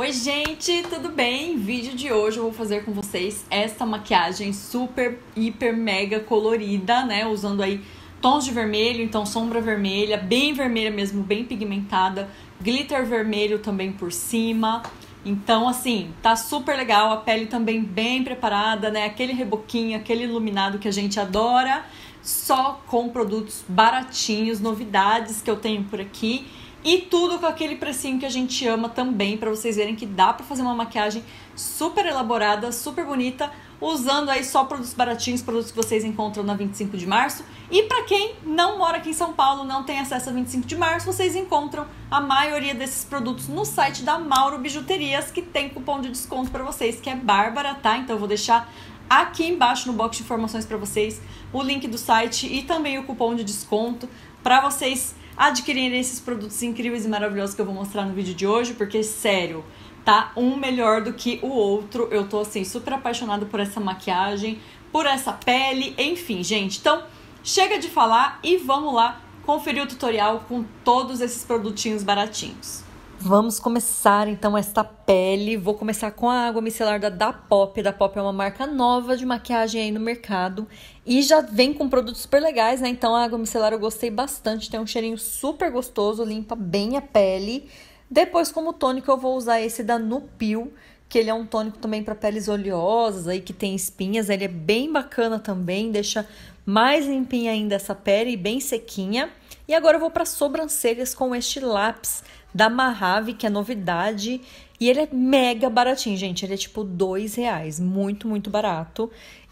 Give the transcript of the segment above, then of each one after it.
Oi gente, tudo bem? Vídeo de hoje eu vou fazer com vocês esta maquiagem super, hiper, mega colorida, né? Usando aí tons de vermelho, então sombra vermelha, bem vermelha mesmo, bem pigmentada, glitter vermelho também por cima. Então, assim, tá super legal, a pele também bem preparada, né? Aquele reboquinho, aquele iluminado que a gente adora, só com produtos baratinhos, novidades que eu tenho por aqui. E tudo com aquele precinho que a gente ama também, para vocês verem que dá para fazer uma maquiagem super elaborada, super bonita, usando aí só produtos baratinhos, produtos que vocês encontram na 25 de março. E para quem não mora aqui em São Paulo, não tem acesso a 25 de março, vocês encontram a maioria desses produtos no site da Mauro Bijuterias, que tem cupom de desconto para vocês, que é Bárbara, tá? Então eu vou deixar aqui embaixo no box de informações para vocês o link do site e também o cupom de desconto para vocês Adquirirem esses produtos incríveis e maravilhosos que eu vou mostrar no vídeo de hoje, porque sério, tá um melhor do que o outro. Eu tô assim super apaixonada por essa maquiagem, por essa pele, enfim, gente. Então, chega de falar e vamos lá conferir o tutorial com todos esses produtinhos baratinhos. Vamos começar então esta pele. Vou começar com a água micelar da Da Pop. Da Pop é uma marca nova de maquiagem aí no mercado e já vem com produtos super legais, né? Então a água micelar eu gostei bastante, tem um cheirinho super gostoso, limpa bem a pele. Depois, como tônico, eu vou usar esse da Nupil, que ele é um tônico também para peles oleosas aí que tem espinhas. Ele é bem bacana também, deixa mais limpinha ainda essa pele, e bem sequinha. E agora eu vou para sobrancelhas com este lápis da Mahave, que é novidade. E ele é mega baratinho, gente. Ele é tipo dois reais, muito, muito barato.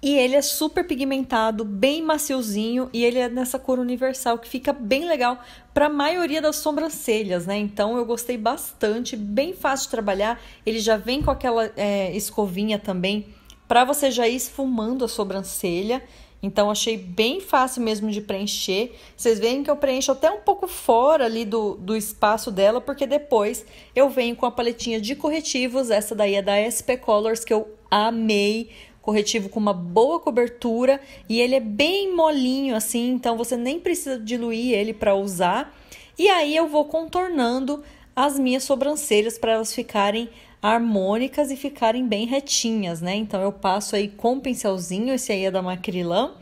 E ele é super pigmentado, bem maciozinho e ele é nessa cor universal que fica bem legal para a maioria das sobrancelhas, né? Então eu gostei bastante, bem fácil de trabalhar. Ele já vem com aquela é, escovinha também para você já ir esfumando a sobrancelha então, achei bem fácil mesmo de preencher. Vocês veem que eu preencho até um pouco fora ali do, do espaço dela, porque depois eu venho com a paletinha de corretivos. Essa daí é da SP Colors, que eu amei. Corretivo com uma boa cobertura e ele é bem molinho assim, então você nem precisa diluir ele para usar. E aí eu vou contornando as minhas sobrancelhas para elas ficarem harmônicas e ficarem bem retinhas, né? Então eu passo aí com pincelzinho, esse aí é da Macrylan,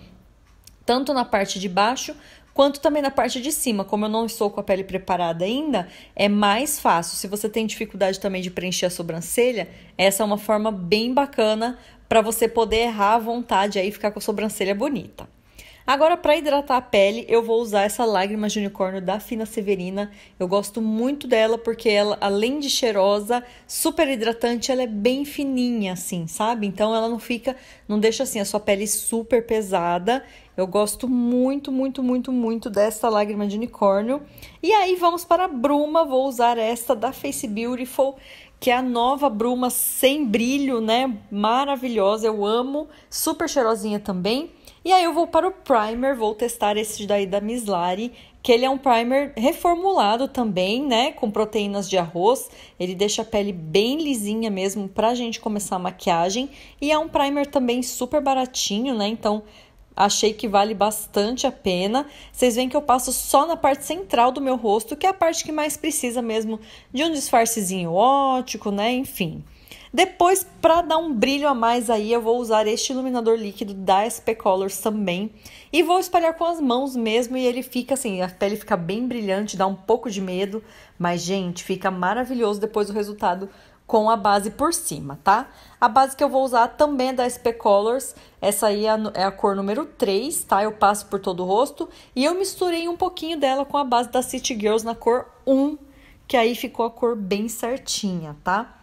tanto na parte de baixo quanto também na parte de cima. Como eu não estou com a pele preparada ainda, é mais fácil. Se você tem dificuldade também de preencher a sobrancelha, essa é uma forma bem bacana para você poder errar à vontade aí e ficar com a sobrancelha bonita. Agora, para hidratar a pele, eu vou usar essa lágrima de unicórnio da Fina Severina. Eu gosto muito dela porque ela, além de cheirosa, super hidratante, ela é bem fininha, assim, sabe? Então ela não fica, não deixa assim a sua pele super pesada. Eu gosto muito, muito, muito, muito dessa lágrima de unicórnio. E aí vamos para a bruma, vou usar esta da Face Beautiful, que é a nova bruma sem brilho, né? Maravilhosa, eu amo, super cheirosinha também. E aí eu vou para o primer, vou testar esse daí da Mislari, que ele é um primer reformulado também, né, com proteínas de arroz. Ele deixa a pele bem lisinha mesmo para a gente começar a maquiagem. E é um primer também super baratinho, né, então achei que vale bastante a pena. Vocês veem que eu passo só na parte central do meu rosto, que é a parte que mais precisa mesmo de um disfarcezinho ótico, né? Enfim. Depois, para dar um brilho a mais aí, eu vou usar este iluminador líquido da SP Colors também. E vou espalhar com as mãos mesmo e ele fica assim, a pele fica bem brilhante, dá um pouco de medo. Mas, gente, fica maravilhoso depois o resultado com a base por cima, tá? A base que eu vou usar também é da SP Colors, essa aí é a é cor número 3, tá? Eu passo por todo o rosto e eu misturei um pouquinho dela com a base da City Girls na cor 1, que aí ficou a cor bem certinha, tá?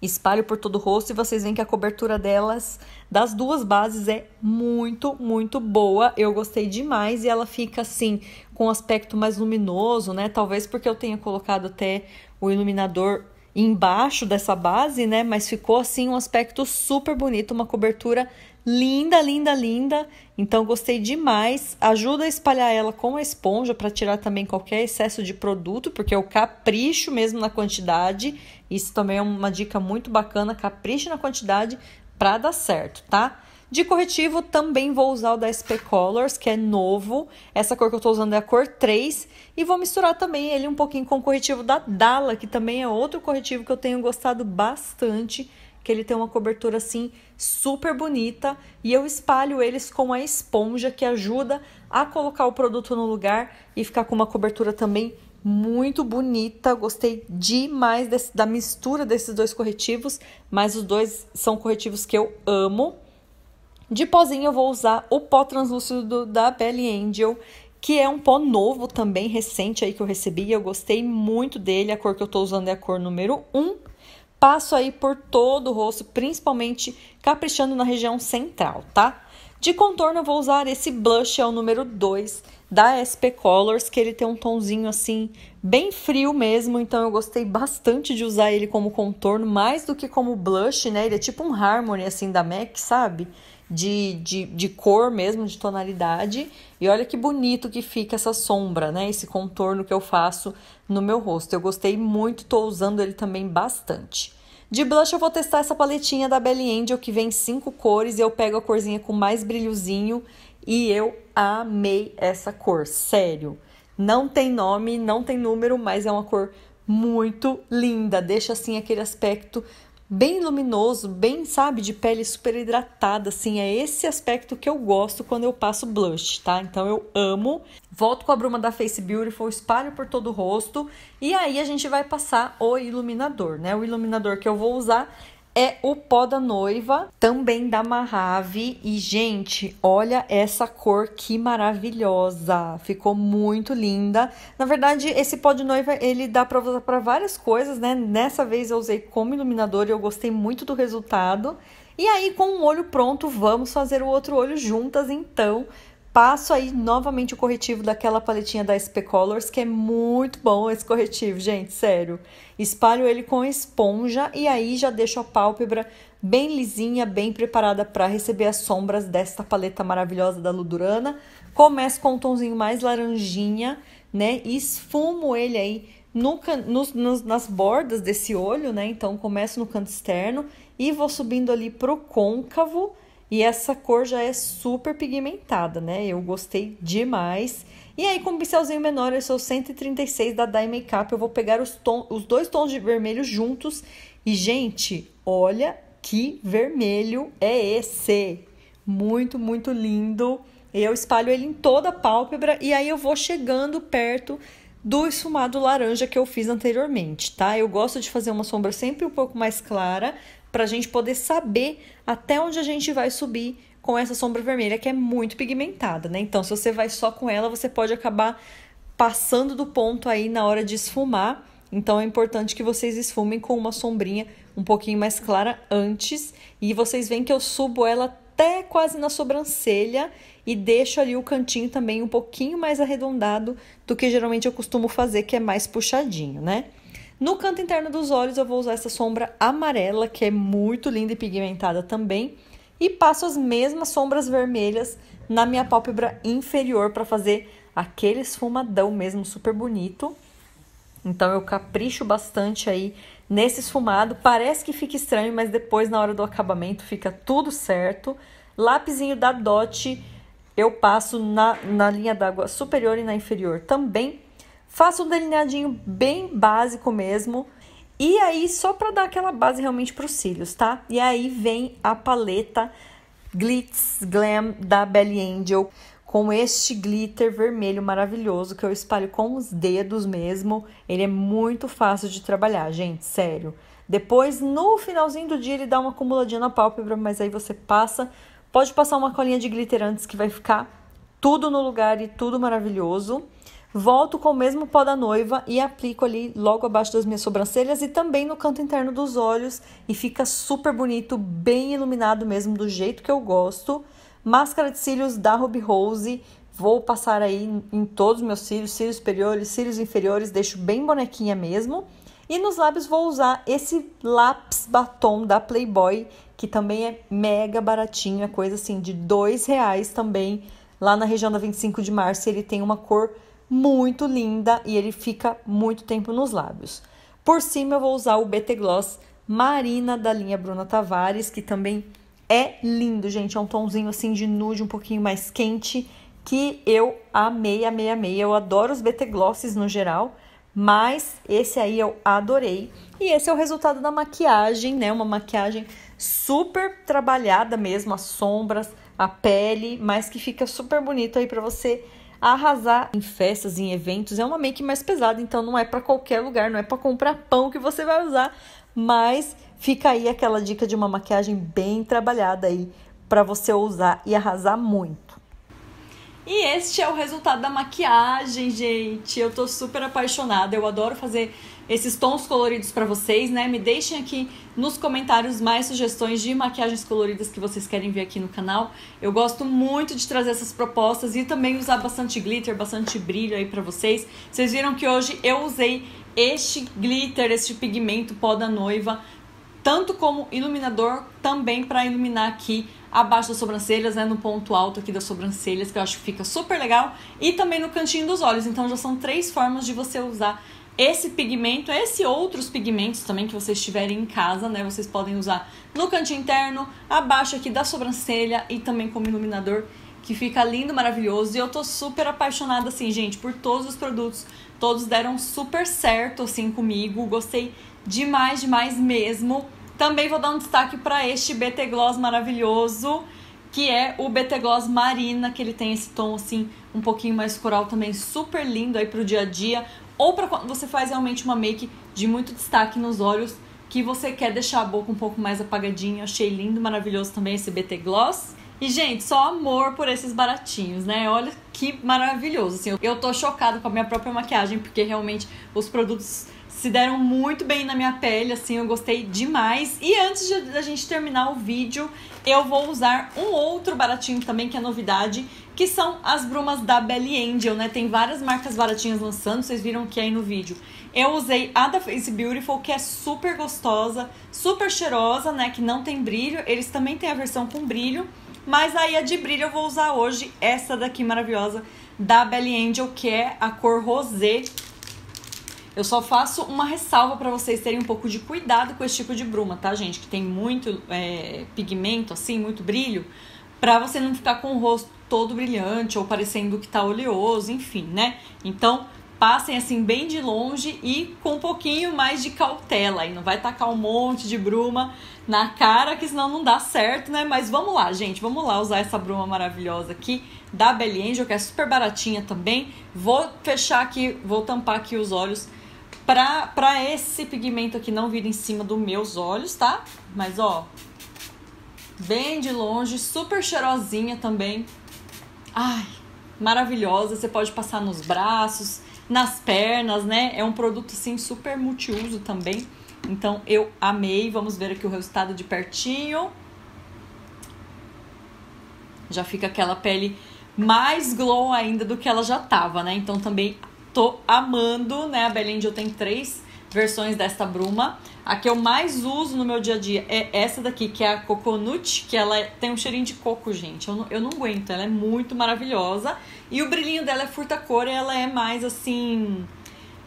Espalho por todo o rosto e vocês veem que a cobertura delas, das duas bases, é muito, muito boa. Eu gostei demais e ela fica assim, com um aspecto mais luminoso, né? Talvez porque eu tenha colocado até o iluminador embaixo dessa base, né? Mas ficou assim um aspecto super bonito, uma cobertura linda, linda, linda. Então gostei demais. Ajuda a espalhar ela com a esponja para tirar também qualquer excesso de produto, porque eu é capricho mesmo na quantidade isso também é uma dica muito bacana, capriche na quantidade para dar certo, tá? De corretivo, também vou usar o da SP Colors, que é novo. Essa cor que eu estou usando é a cor 3. E vou misturar também ele um pouquinho com o corretivo da Dala, que também é outro corretivo que eu tenho gostado bastante. Que ele tem uma cobertura, assim, super bonita. E eu espalho eles com a esponja, que ajuda a colocar o produto no lugar e ficar com uma cobertura também muito bonita. Gostei demais desse, da mistura desses dois corretivos, mas os dois são corretivos que eu amo. De pozinho eu vou usar o pó translúcido da Belly Angel, que é um pó novo também, recente aí que eu recebi. Eu gostei muito dele, a cor que eu tô usando é a cor número 1. Passo aí por todo o rosto, principalmente caprichando na região central, tá? De contorno, eu vou usar esse blush, é o número 2 da SP Colors, que ele tem um tonzinho assim, bem frio mesmo, então eu gostei bastante de usar ele como contorno, mais do que como blush, né? Ele é tipo um Harmony, assim, da MAC, sabe? De, de, de cor mesmo, de tonalidade. E olha que bonito que fica essa sombra, né? Esse contorno que eu faço no meu rosto. Eu gostei muito, tô usando ele também bastante. De blush eu vou testar essa paletinha da Belly Angel, que vem cinco cores, e eu pego a corzinha com mais brilhozinho, e eu amei essa cor, sério. Não tem nome, não tem número, mas é uma cor muito linda, deixa assim aquele aspecto bem luminoso, bem, sabe, de pele super hidratada, assim, é esse aspecto que eu gosto quando eu passo blush, tá? Então eu amo. Volto com a bruma da Face Beautiful, espalho por todo o rosto e aí a gente vai passar o iluminador, né? O iluminador que eu vou usar é o pó da noiva, também da Mahave. E, gente, olha essa cor que maravilhosa! Ficou muito linda. Na verdade, esse pó de noiva, ele dá pra usar pra várias coisas, né? Nessa vez eu usei como iluminador e eu gostei muito do resultado. E aí, com o olho pronto, vamos fazer o outro olho juntas, então. Passo aí novamente o corretivo daquela paletinha da SP Colors, que é muito bom esse corretivo, gente, sério. Espalho ele com esponja e aí já deixo a pálpebra bem lisinha, bem preparada para receber as sombras desta paleta maravilhosa da Ludurana. Começo com um tonzinho mais laranjinha, né? E esfumo ele aí no can... nos, nos, nas bordas desse olho, né? Então, começo no canto externo e vou subindo ali pro côncavo, côncavo e essa cor já é super pigmentada, né? Eu gostei demais. E aí, com um pincelzinho menor, eu sou 136 da Dye Makeup. Eu vou pegar os, tom, os dois tons de vermelho juntos. E, gente, olha que vermelho é esse! Muito, muito lindo. Eu espalho ele em toda a pálpebra e aí eu vou chegando perto do esfumado laranja que eu fiz anteriormente, tá? Eu gosto de fazer uma sombra sempre um pouco mais clara para a gente poder saber até onde a gente vai subir com essa sombra vermelha que é muito pigmentada, né? Então, se você vai só com ela, você pode acabar passando do ponto aí na hora de esfumar. Então, é importante que vocês esfumem com uma sombrinha um pouquinho mais clara antes. E vocês veem que eu subo ela até quase na sobrancelha e deixo ali o cantinho também um pouquinho mais arredondado do que geralmente eu costumo fazer, que é mais puxadinho, né? No canto interno dos olhos, eu vou usar essa sombra amarela, que é muito linda e pigmentada também. E passo as mesmas sombras vermelhas na minha pálpebra inferior para fazer aquele esfumadão mesmo, super bonito. Então, eu capricho bastante aí nesse esfumado. Parece que fica estranho, mas depois, na hora do acabamento, fica tudo certo. Lápisinho da Dot, eu passo na, na linha d'água superior e na inferior também Faça um delineadinho bem básico mesmo. E aí, só para dar aquela base realmente para os cílios, tá? E aí vem a paleta Glitz Glam da Belly Angel com este glitter vermelho maravilhoso que eu espalho com os dedos mesmo. Ele é muito fácil de trabalhar, gente, sério. Depois, no finalzinho do dia, ele dá uma acumuladinha na pálpebra, mas aí você passa. Pode passar uma colinha de glitter antes que vai ficar tudo no lugar e tudo maravilhoso. Volto com o mesmo pó da noiva e aplico ali logo abaixo das minhas sobrancelhas e também no canto interno dos olhos. E fica super bonito, bem iluminado mesmo, do jeito que eu gosto. Máscara de cílios da Ruby Rose. Vou passar aí em todos os meus cílios, cílios superiores, cílios inferiores. Deixo bem bonequinha mesmo. E nos lábios vou usar esse lápis batom da Playboy, que também é mega baratinho. É coisa assim de dois reais também. Lá na região da 25 de março ele tem uma cor muito linda e ele fica muito tempo nos lábios. Por cima eu vou usar o BT Gloss Marina da linha Bruna Tavares, que também é lindo, gente. É um tomzinho assim de nude, um pouquinho mais quente, que eu amei, amei, amei. Eu adoro os BT Glosses no geral, mas esse aí eu adorei. E esse é o resultado da maquiagem, né? Uma maquiagem super trabalhada mesmo, as sombras, a pele, mas que fica super bonito aí para você Arrasar em festas, em eventos, é uma make mais pesada, então não é para qualquer lugar, não é para comprar pão que você vai usar, mas fica aí aquela dica de uma maquiagem bem trabalhada aí para você usar e arrasar muito. E este é o resultado da maquiagem, gente. Eu tô super apaixonada. Eu adoro fazer esses tons coloridos para vocês, né? Me deixem aqui nos comentários mais sugestões de maquiagens coloridas que vocês querem ver aqui no canal. Eu gosto muito de trazer essas propostas e também usar bastante glitter, bastante brilho aí para vocês. Vocês viram que hoje eu usei este glitter, este pigmento pó da noiva, tanto como iluminador, também para iluminar aqui abaixo das sobrancelhas, né, no ponto alto aqui das sobrancelhas, que eu acho que fica super legal, e também no cantinho dos olhos. Então já são três formas de você usar esse pigmento, esse outros pigmentos também que vocês tiverem em casa, né? Vocês podem usar no canto interno, abaixo aqui da sobrancelha e também como iluminador, que fica lindo, maravilhoso. E eu tô super apaixonada, assim, gente, por todos os produtos. Todos deram super certo, assim, comigo. Gostei demais, demais mesmo. Também vou dar um destaque para este BT Gloss maravilhoso, que é o BT Gloss Marina, que ele tem esse tom assim um pouquinho mais coral também, super lindo aí pro dia a dia ou para quando você faz realmente uma make de muito destaque nos olhos, que você quer deixar a boca um pouco mais apagadinha. Achei lindo, maravilhoso também esse BT Gloss. E, gente, só amor por esses baratinhos, né? Olha que maravilhoso. Assim, eu tô chocada com a minha própria maquiagem, porque realmente os produtos se deram muito bem na minha pele, assim, eu gostei demais. E antes da gente terminar o vídeo, eu vou usar um outro baratinho também, que é novidade, que são as brumas da Belly Angel, né? Tem várias marcas baratinhas lançando, vocês viram que aí no vídeo. Eu usei a da Face Beautiful, que é super gostosa, super cheirosa, né? Que não tem brilho. Eles também têm a versão com brilho. Mas aí a de brilho eu vou usar hoje, essa daqui maravilhosa da Belly Angel, que é a cor rosé. Eu só faço uma ressalva para vocês terem um pouco de cuidado com esse tipo de bruma, tá, gente? Que tem muito é, pigmento, assim, muito brilho, pra você não ficar com o rosto todo brilhante ou parecendo que tá oleoso, enfim, né? Então, passem assim bem de longe e com um pouquinho mais de cautela aí não vai tacar um monte de bruma na cara que senão não dá certo, né? Mas vamos lá, gente, vamos lá usar essa bruma maravilhosa aqui da Belly Angel, que é super baratinha também. Vou fechar aqui, vou tampar aqui os olhos pra, pra esse pigmento aqui não vir em cima dos meus olhos, tá? Mas ó, bem de longe, super cheirosinha também. Ai, maravilhosa. Você pode passar nos braços, nas pernas, né? É um produto assim super multiuso também. Então eu amei. Vamos ver aqui o resultado de pertinho. Já fica aquela pele mais glow ainda do que ela já tava, né? Então também tô amando, né? A Belém eu tenho três versões desta bruma. A que eu mais uso no meu dia a dia é essa daqui, que é a Coconut, que ela é, tem um cheirinho de coco, gente. Eu não, eu não aguento, ela é muito maravilhosa. E o brilhinho dela é furta-cor e ela é mais assim.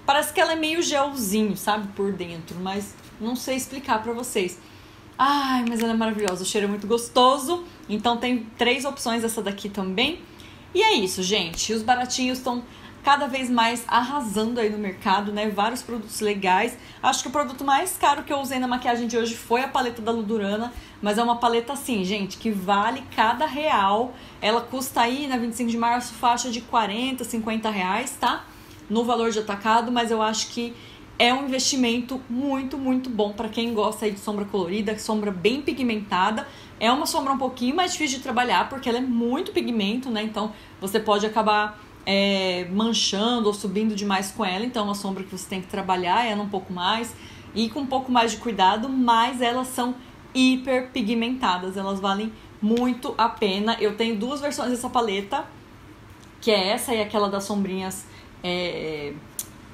Parece que ela é meio gelzinho, sabe? Por dentro, mas não sei explicar para vocês. Ai, mas ela é maravilhosa, o cheiro é muito gostoso. Então tem três opções essa daqui também. E é isso, gente. Os baratinhos estão cada vez mais arrasando aí no mercado, né? Vários produtos legais. Acho que o produto mais caro que eu usei na maquiagem de hoje foi a paleta da Ludurana, mas é uma paleta assim, gente, que vale cada real. Ela custa aí na né, 25 de março faixa de 40, 50 reais, tá? No valor de atacado, mas eu acho que é um investimento muito, muito bom para quem gosta aí de sombra colorida, sombra bem pigmentada. É uma sombra um pouquinho mais difícil de trabalhar porque ela é muito pigmento, né? Então você pode acabar é, manchando ou subindo demais com ela, então é uma sombra que você tem que trabalhar ela um pouco mais e com um pouco mais de cuidado, mas elas são hiper pigmentadas, elas valem muito a pena. Eu tenho duas versões dessa paleta, que é essa e aquela das sombrinhas, é,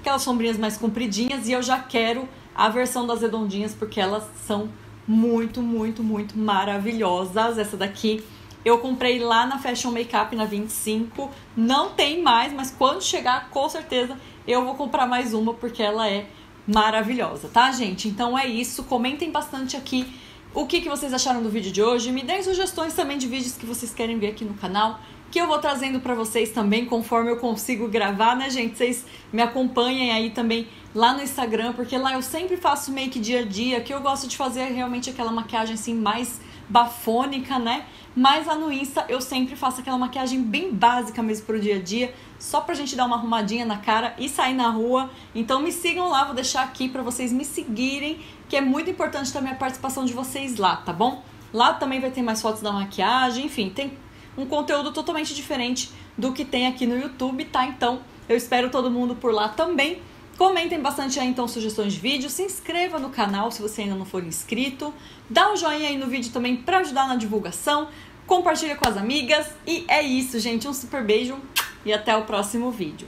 aquelas sombrinhas mais compridinhas, e eu já quero a versão das redondinhas porque elas são muito, muito, muito maravilhosas. Essa daqui eu comprei lá na Fashion Makeup na 25. Não tem mais, mas quando chegar, com certeza eu vou comprar mais uma porque ela é maravilhosa, tá, gente? Então é isso. Comentem bastante aqui o que, que vocês acharam do vídeo de hoje. Me deem sugestões também de vídeos que vocês querem ver aqui no canal que eu vou trazendo para vocês também conforme eu consigo gravar, né, gente? Vocês me acompanhem aí também lá no Instagram, porque lá eu sempre faço make dia a dia, que eu gosto de fazer realmente aquela maquiagem assim mais bafônica, né? Mas lá no Insta eu sempre faço aquela maquiagem bem básica mesmo pro dia a dia, só pra gente dar uma arrumadinha na cara e sair na rua. Então me sigam lá, vou deixar aqui para vocês me seguirem, que é muito importante também a participação de vocês lá, tá bom? Lá também vai ter mais fotos da maquiagem, enfim, tem um conteúdo totalmente diferente do que tem aqui no YouTube, tá? Então, eu espero todo mundo por lá também. Comentem bastante aí então sugestões de vídeo, se inscreva no canal se você ainda não for inscrito, dá um joinha aí no vídeo também para ajudar na divulgação, compartilha com as amigas e é isso, gente, um super beijo e até o próximo vídeo.